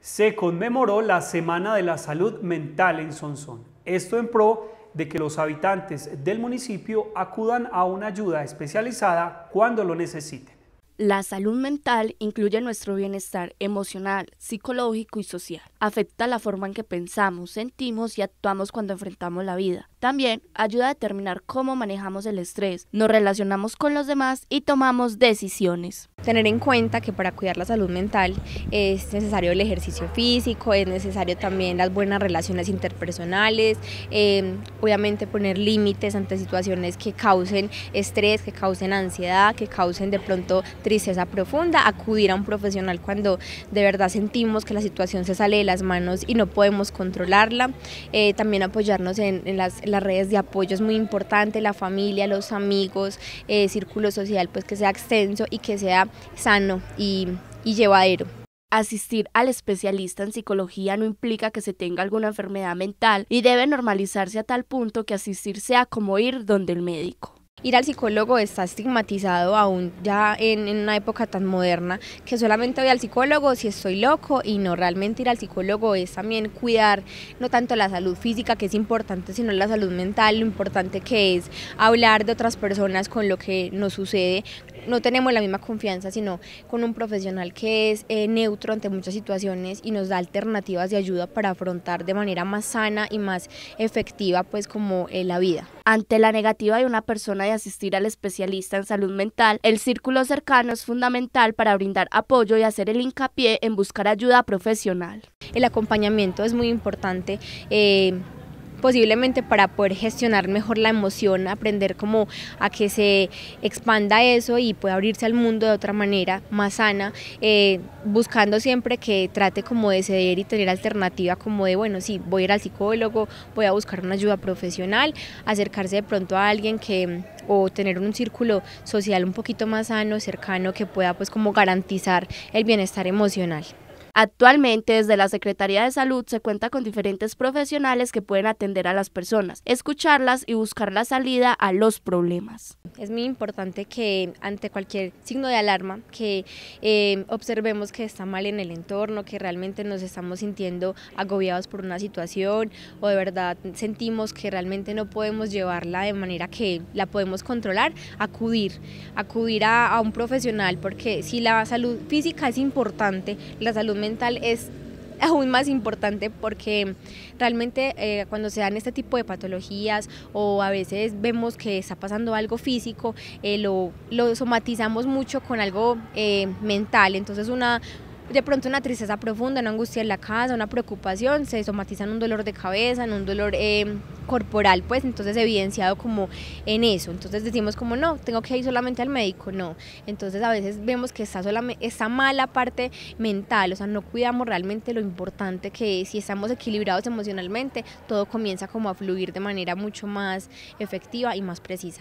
se conmemoró la Semana de la Salud Mental en Sonsón. Esto en pro de que los habitantes del municipio acudan a una ayuda especializada cuando lo necesiten. La salud mental incluye nuestro bienestar emocional, psicológico y social. Afecta la forma en que pensamos, sentimos y actuamos cuando enfrentamos la vida. También ayuda a determinar cómo manejamos el estrés, nos relacionamos con los demás y tomamos decisiones. Tener en cuenta que para cuidar la salud mental es necesario el ejercicio físico, es necesario también las buenas relaciones interpersonales, em, obviamente poner límites ante situaciones que causen estrés, que causen ansiedad, que causen de pronto tristeza profunda, acudir a un profesional cuando de verdad sentimos que la situación se sale de las manos y no podemos controlarla. Eh, también apoyarnos en, las, redes de apoyo es muy importante, la familia, los amigos, eh, círculo social, pues que sea extenso y que sea sano y, y llevadero. Asistir al especialista en psicología no implica que se tenga alguna enfermedad mental y debe normalizarse a tal punto que asistir sea como ir donde el médico. Ir al psicólogo está estigmatizado aún ya en, una época tan moderna que solamente voy al psicólogo si estoy loco y no, realmente ir al psicólogo es también cuidar no tanto la salud física que es importante, sino la salud mental, lo importante que es hablar de otras personas con lo que nos sucede no tenemos la misma confianza, sino con un profesional que es eh, neutro ante muchas situaciones y nos da alternativas de ayuda para afrontar de manera más sana y más efectiva pues como eh, la vida. Ante la negativa de una persona de asistir al especialista en salud mental, el círculo cercano es fundamental para brindar apoyo y hacer el hincapié en buscar ayuda profesional. El acompañamiento es muy importante. Eh, posiblemente para poder gestionar mejor la emoción, aprender como a que se expanda eso y pueda abrirse al mundo de otra manera, más sana, eh, buscando siempre que trate como de ceder y tener alternativa como de, bueno, sí, voy a ir al psicólogo, voy a buscar una ayuda profesional, acercarse de pronto a alguien que o tener un círculo social un poquito más sano, cercano, que pueda pues como garantizar el bienestar emocional. Actualmente, desde la Secretaría de Salud se cuenta con diferentes profesionales que pueden atender a las personas, escucharlas y buscar la salida a los problemas. Es muy importante que ante cualquier signo de alarma, que eh, observemos que está mal en el entorno, que realmente nos estamos sintiendo agobiados por una situación o de verdad sentimos que realmente no podemos llevarla de manera que la podemos controlar, acudir, acudir a, a un profesional, porque si la salud física es importante, la salud mental es aún más importante porque realmente eh, cuando se dan este tipo de patologías o a veces vemos que está pasando algo físico, eh, lo, lo, somatizamos mucho con algo eh, mental. Entonces una, de pronto una tristeza profunda, una angustia en la casa, una preocupación, se somatiza en un dolor de cabeza, en un dolor eh, corporal, pues entonces evidenciado como en eso. Entonces decimos como no, tengo que ir solamente al médico, no. Entonces a veces vemos que está, solamente, esta mala parte mental, o sea, no cuidamos realmente lo importante que es. si estamos equilibrados emocionalmente, todo comienza como a fluir de manera mucho más efectiva y más precisa.